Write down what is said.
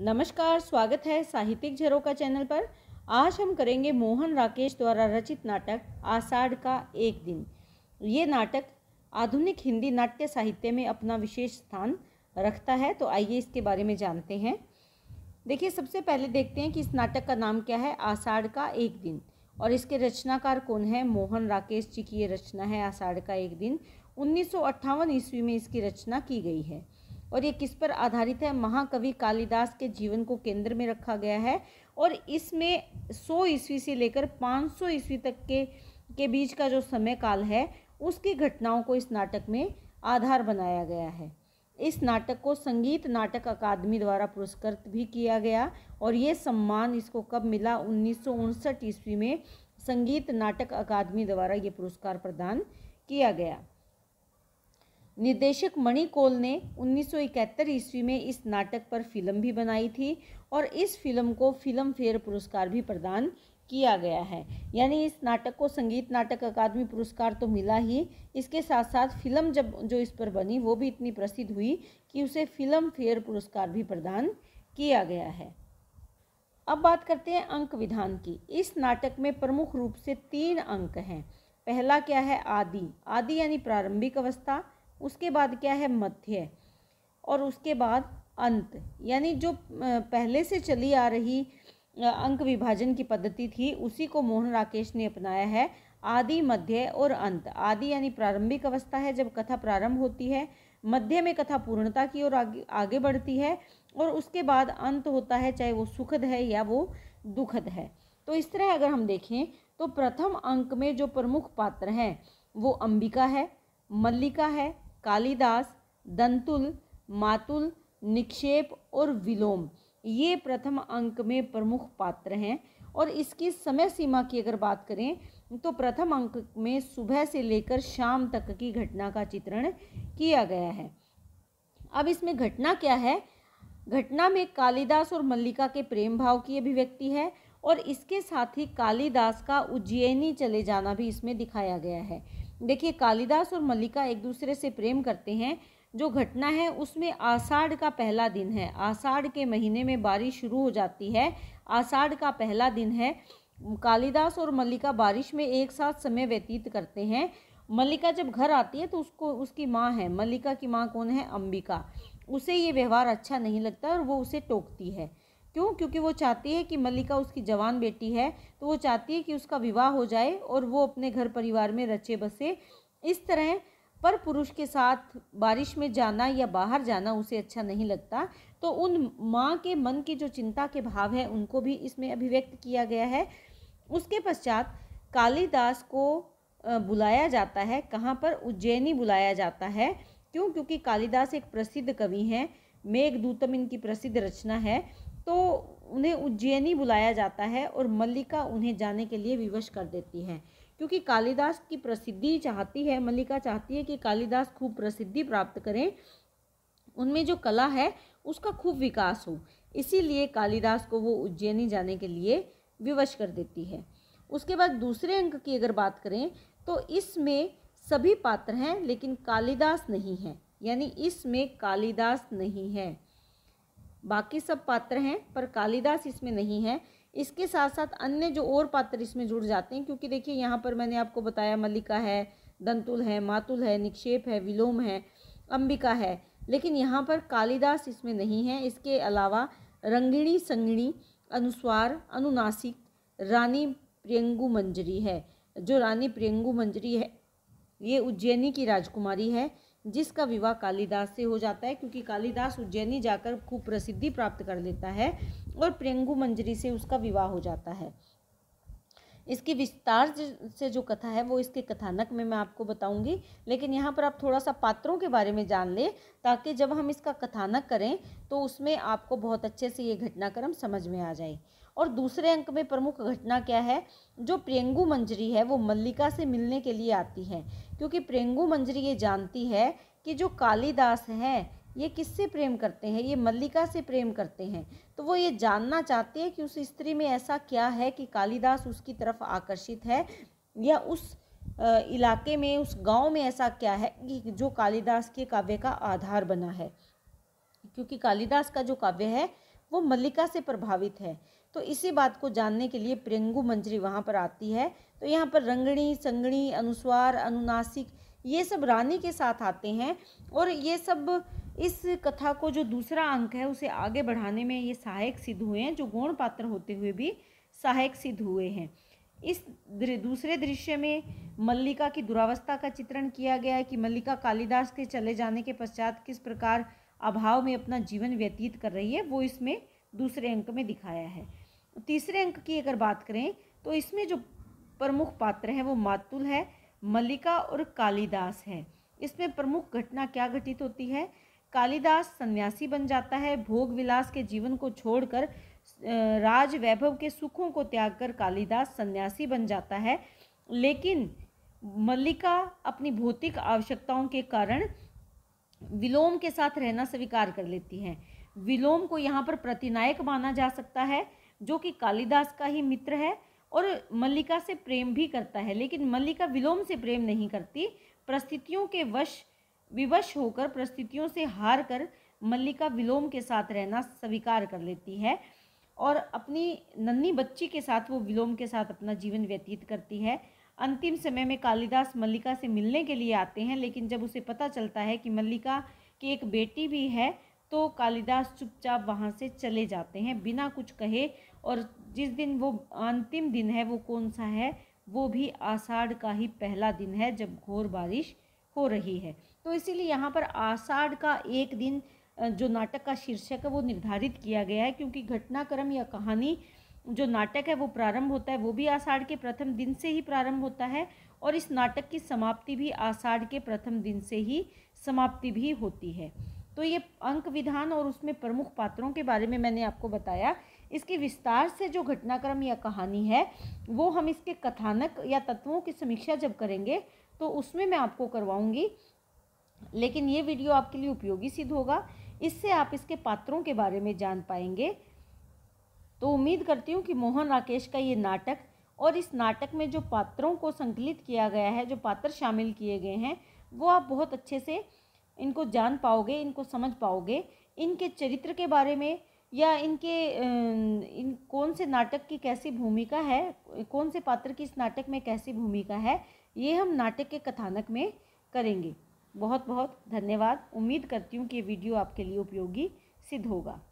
नमस्कार स्वागत है साहित्यिक झरोका चैनल पर आज हम करेंगे मोहन राकेश द्वारा रचित नाटक आषाढ़ का एक दिन ये नाटक आधुनिक हिंदी नाट्य साहित्य में अपना विशेष स्थान रखता है तो आइए इसके बारे में जानते हैं देखिए सबसे पहले देखते हैं कि इस नाटक का नाम क्या है आषाढ़ का एक दिन और इसके रचनाकार कौन है मोहन राकेश जी की ये रचना है आषाढ़ का एक दिन उन्नीस ईस्वी में इसकी रचना की गई है और ये किस पर आधारित है महाकवि कालिदास के जीवन को केंद्र में रखा गया है और इसमें 100 ईस्वी से लेकर 500 ईस्वी तक के के बीच का जो समय काल है उसकी घटनाओं को इस नाटक में आधार बनाया गया है इस नाटक को संगीत नाटक अकादमी द्वारा पुरस्कृत भी किया गया और ये सम्मान इसको कब मिला उन्नीस ईस्वी में संगीत नाटक अकादमी द्वारा ये पुरस्कार प्रदान किया गया निर्देशक कोल ने 1971 ईस्वी में इस नाटक पर फिल्म भी बनाई थी और इस फिल्म को फिल्म फेयर पुरस्कार भी प्रदान किया गया है यानी इस नाटक को संगीत नाटक अकादमी पुरस्कार तो मिला ही इसके साथ साथ फिल्म जब जो इस पर बनी वो भी इतनी प्रसिद्ध हुई कि उसे फिल्म फेयर पुरस्कार भी प्रदान किया गया है अब बात करते हैं अंक विधान की इस नाटक में प्रमुख रूप से तीन अंक हैं पहला क्या है आदि आदि यानी प्रारंभिक अवस्था उसके बाद क्या है मध्य और उसके बाद अंत यानी जो पहले से चली आ रही अंक विभाजन की पद्धति थी उसी को मोहन राकेश ने अपनाया है आदि मध्य और अंत आदि यानी प्रारंभिक अवस्था है जब कथा प्रारंभ होती है मध्य में कथा पूर्णता की ओर आगे आगे बढ़ती है और उसके बाद अंत होता है चाहे वो सुखद है या वो दुखद है तो इस तरह अगर हम देखें तो प्रथम अंक में जो प्रमुख पात्र हैं वो अंबिका है मल्लिका है कालिदास दंतुल मातुल निक्षेप और विलोम ये प्रथम अंक में प्रमुख पात्र हैं और इसकी समय सीमा की अगर बात करें तो प्रथम अंक में सुबह से लेकर शाम तक की घटना का चित्रण किया गया है अब इसमें घटना क्या है घटना में कालिदास और मल्लिका के प्रेम भाव की अभिव्यक्ति है और इसके साथ ही कालिदास का उज्जैनी चले जाना भी इसमें दिखाया गया है देखिए कालिदास और मल्लिका एक दूसरे से प्रेम करते हैं जो घटना है उसमें आषाढ़ का पहला दिन है आषाढ़ के महीने में बारिश शुरू हो जाती है आषाढ़ का पहला दिन है कालिदास और मल्लिका बारिश में एक साथ समय व्यतीत करते हैं मल्लिका जब घर आती है तो उसको उसकी माँ है मल्लिका की माँ कौन है अंबिका उसे ये व्यवहार अच्छा नहीं लगता और वो उसे टोकती है क्यों क्योंकि वो चाहती है कि मल्लिका उसकी जवान बेटी है तो वो चाहती है कि उसका विवाह हो जाए और वो अपने घर परिवार में रचे बसे इस तरह पर पुरुष के साथ बारिश में जाना या बाहर जाना उसे अच्छा नहीं लगता तो उन माँ के मन की जो चिंता के भाव है उनको भी इसमें अभिव्यक्त किया गया है उसके पश्चात कालिदास को बुलाया जाता है कहाँ पर उज्जैनी बुलाया जाता है क्यों क्योंकि कालिदास एक प्रसिद्ध कवि हैं मेघदूतम इनकी प्रसिद्ध रचना है तो उन्हें उज्जैनी बुलाया जाता है और मल्लिका उन्हें जाने के लिए विवश कर देती है क्योंकि कालिदास की प्रसिद्धि चाहती है मल्लिका चाहती है कि कालिदास खूब प्रसिद्धि प्राप्त करें उनमें जो कला है उसका खूब विकास हो इसीलिए कालिदास को वो उज्जैनी जाने के लिए विवश कर देती है उसके बाद दूसरे अंक की अगर बात करें तो इसमें सभी पात्र हैं लेकिन कालिदास नहीं है यानी इसमें कालिदास नहीं है बाकी सब पात्र हैं पर कालिदास इसमें नहीं है इसके साथ साथ अन्य जो और पात्र इसमें जुड़ जाते हैं क्योंकि देखिए यहाँ पर मैंने आपको बताया मल्लिका है दंतुल है मातुल है निक्षेप है विलोम है अंबिका है लेकिन यहाँ पर कालिदास इसमें नहीं है इसके अलावा रंगिणी संगिणी अनुस्वार अनुनासिक रानी प्रियंगू मंजरी है जो रानी प्रियंगू मंजरी है ये उज्जैनी की राजकुमारी है जिसका विवाह कालिदास से हो जाता है क्योंकि कालिदास उज्जैनी जाकर खूब प्रसिद्धि प्राप्त कर लेता है और प्रियंगु मंजरी से उसका विवाह हो जाता है इसकी विस्तार से जो कथा है वो इसके कथानक में मैं आपको बताऊंगी लेकिन यहाँ पर आप थोड़ा सा पात्रों के बारे में जान लें ताकि जब हम इसका कथानक करें तो उसमें आपको बहुत अच्छे से ये घटनाक्रम समझ में आ जाए और दूसरे अंक में प्रमुख घटना क्या है जो प्रियंगू मंजरी है वो मल्लिका से मिलने के लिए आती है क्योंकि प्रियंगू मंजरी ये जानती है कि जो कालिदास हैं ये किससे प्रेम करते हैं ये मल्लिका से प्रेम करते हैं तो वो ये जानना चाहती है कि उस स्त्री में ऐसा क्या है कि कालिदास उसकी तरफ आकर्षित है या उस इलाके में उस गांव में ऐसा क्या है कि जो कालिदास के काव्य का आधार बना है क्योंकि कालिदास का जो काव्य है वो मल्लिका से प्रभावित है तो इसी बात को जानने के लिए प्रियंगु मंजरी वहाँ पर आती है तो यहाँ पर रंगणी संगणी अनुस्वार अनुनासिक ये सब रानी के साथ आते हैं और ये सब इस कथा को जो दूसरा अंक है उसे आगे बढ़ाने में ये सहायक सिद्ध हुए हैं जो गौण पात्र होते हुए भी सहायक सिद्ध हुए हैं इस दूसरे दृश्य में मल्लिका की दुरावस्था का चित्रण किया गया है कि मल्लिका कालिदास के चले जाने के पश्चात किस प्रकार अभाव में अपना जीवन व्यतीत कर रही है वो इसमें दूसरे अंक में दिखाया है तीसरे अंक की अगर बात करें तो इसमें जो प्रमुख पात्र हैं वो मातुल है मल्लिका और कालिदास है इसमें प्रमुख घटना क्या घटित होती है कालिदास सन्यासी बन जाता है भोग विलास के जीवन को छोड़कर राज वैभव के सुखों को त्याग कर कालिदास सन्यासी बन जाता है लेकिन मल्लिका अपनी भौतिक आवश्यकताओं के कारण विलोम के साथ रहना स्वीकार कर लेती हैं विलोम को यहाँ पर प्रतिनायक माना जा सकता है जो कि कालिदास का ही मित्र है और मल्लिका से प्रेम भी करता है लेकिन मल्लिका विलोम से प्रेम नहीं करती परिस्थितियों के वश विवश होकर परिस्थितियों से हार कर मल्लिका विलोम के साथ रहना स्वीकार कर लेती है और अपनी नन्ही बच्ची के साथ वो विलोम के साथ अपना जीवन व्यतीत करती है अंतिम समय में कालिदास मल्लिका से मिलने के लिए आते हैं लेकिन जब उसे पता चलता है कि मल्लिका की एक बेटी भी है तो कालिदास चुपचाप वहाँ से चले जाते हैं बिना कुछ कहे और जिस दिन वो अंतिम दिन है वो कौन सा है वो भी आषाढ़ का ही पहला दिन है जब घोर बारिश हो रही है तो इसीलिए यहाँ पर आषाढ़ का एक दिन जो नाटक का शीर्षक है वो निर्धारित किया गया है क्योंकि घटनाक्रम या कहानी जो नाटक है वो प्रारंभ होता है वो भी आषाढ़ के प्रथम दिन से ही प्रारंभ होता है और इस नाटक की समाप्ति भी आषाढ़ के प्रथम दिन से ही समाप्ति भी होती है तो ये अंक विधान और उसमें प्रमुख पात्रों के बारे में मैंने आपको बताया इसकी विस्तार से जो घटनाक्रम या कहानी है वो हम इसके कथानक या तत्वों की समीक्षा जब करेंगे तो उसमें मैं आपको करवाऊंगी लेकिन ये वीडियो आपके लिए उपयोगी सिद्ध होगा इससे आप इसके पात्रों के बारे में जान पाएंगे तो उम्मीद करती हूँ कि मोहन राकेश का ये नाटक और इस नाटक में जो पात्रों को संकलित किया गया है जो पात्र शामिल किए गए हैं वो आप बहुत अच्छे से इनको जान पाओगे इनको समझ पाओगे इनके चरित्र के बारे में या इनके इन कौन से नाटक की कैसी भूमिका है कौन से पात्र की इस नाटक में कैसी भूमिका है ये हम नाटक के कथानक में करेंगे बहुत बहुत धन्यवाद उम्मीद करती हूँ कि ये वीडियो आपके लिए उपयोगी सिद्ध होगा